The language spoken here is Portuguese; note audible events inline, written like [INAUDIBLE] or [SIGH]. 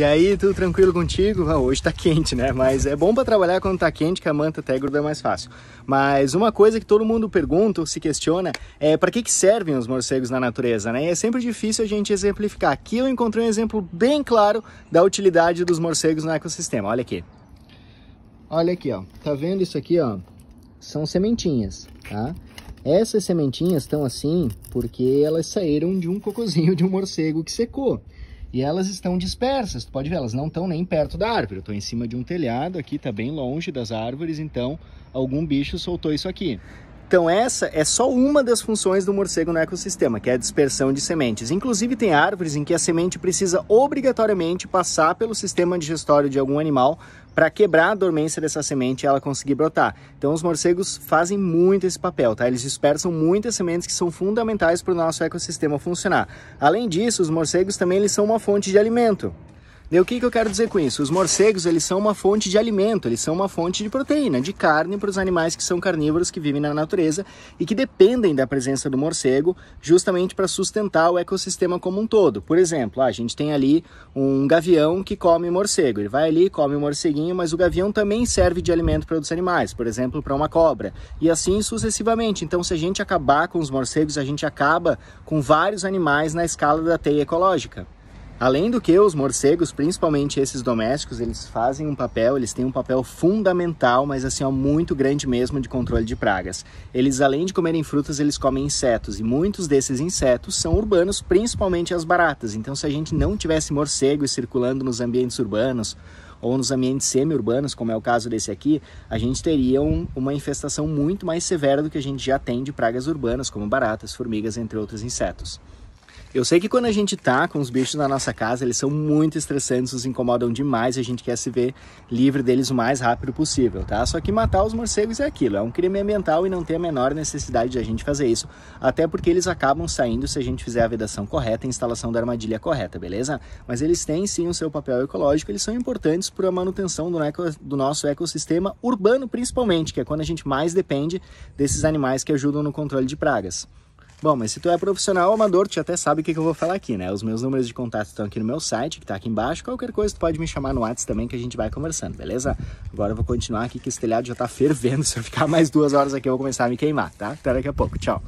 E aí, tudo tranquilo contigo? Ah, hoje tá quente, né? Mas é bom para trabalhar quando tá quente, que a manta até gruda mais fácil. Mas uma coisa que todo mundo pergunta ou se questiona é para que, que servem os morcegos na natureza, né? E é sempre difícil a gente exemplificar. Aqui eu encontrei um exemplo bem claro da utilidade dos morcegos no ecossistema. Olha aqui. Olha aqui, ó. Tá vendo isso aqui, ó? São sementinhas, tá? Essas sementinhas estão assim porque elas saíram de um cocozinho de um morcego que secou e elas estão dispersas. Tu pode ver, elas não estão nem perto da árvore. Eu estou em cima de um telhado aqui, está bem longe das árvores, então algum bicho soltou isso aqui. Então essa é só uma das funções do morcego no ecossistema, que é a dispersão de sementes. Inclusive tem árvores em que a semente precisa obrigatoriamente passar pelo sistema digestório de algum animal para quebrar a dormência dessa semente e ela conseguir brotar. Então os morcegos fazem muito esse papel, tá? Eles dispersam muitas sementes que são fundamentais para o nosso ecossistema funcionar. Além disso, os morcegos também eles são uma fonte de alimento. E o que, que eu quero dizer com isso? Os morcegos, eles são uma fonte de alimento, eles são uma fonte de proteína, de carne para os animais que são carnívoros, que vivem na natureza e que dependem da presença do morcego justamente para sustentar o ecossistema como um todo. Por exemplo, ah, a gente tem ali um gavião que come morcego, ele vai ali, come um morceguinho, mas o gavião também serve de alimento para outros animais, por exemplo, para uma cobra, e assim sucessivamente. Então, se a gente acabar com os morcegos, a gente acaba com vários animais na escala da teia ecológica. Além do que, os morcegos, principalmente esses domésticos, eles fazem um papel, eles têm um papel fundamental, mas assim, ó, muito grande mesmo de controle de pragas. Eles, além de comerem frutas, eles comem insetos, e muitos desses insetos são urbanos, principalmente as baratas. Então, se a gente não tivesse morcegos circulando nos ambientes urbanos, ou nos ambientes semi-urbanos, como é o caso desse aqui, a gente teria um, uma infestação muito mais severa do que a gente já tem de pragas urbanas, como baratas, formigas, entre outros insetos. Eu sei que quando a gente tá com os bichos na nossa casa, eles são muito estressantes, nos incomodam demais e a gente quer se ver livre deles o mais rápido possível, tá? Só que matar os morcegos é aquilo, é um crime ambiental e não tem a menor necessidade de a gente fazer isso, até porque eles acabam saindo se a gente fizer a vedação correta, a instalação da armadilha correta, beleza? Mas eles têm sim o seu papel ecológico, eles são importantes para a manutenção do, eco, do nosso ecossistema urbano principalmente, que é quando a gente mais depende desses animais que ajudam no controle de pragas. Bom, mas se tu é profissional ou amador, tu já até sabe o que, que eu vou falar aqui, né? Os meus números de contato estão aqui no meu site, que tá aqui embaixo. Qualquer coisa, tu pode me chamar no WhatsApp também, que a gente vai conversando, beleza? Agora eu vou continuar aqui, que esse telhado já tá [LAUGHS] fervendo. Se eu ficar mais duas horas aqui, eu vou começar a me queimar, tá? Até daqui a pouco. Tchau.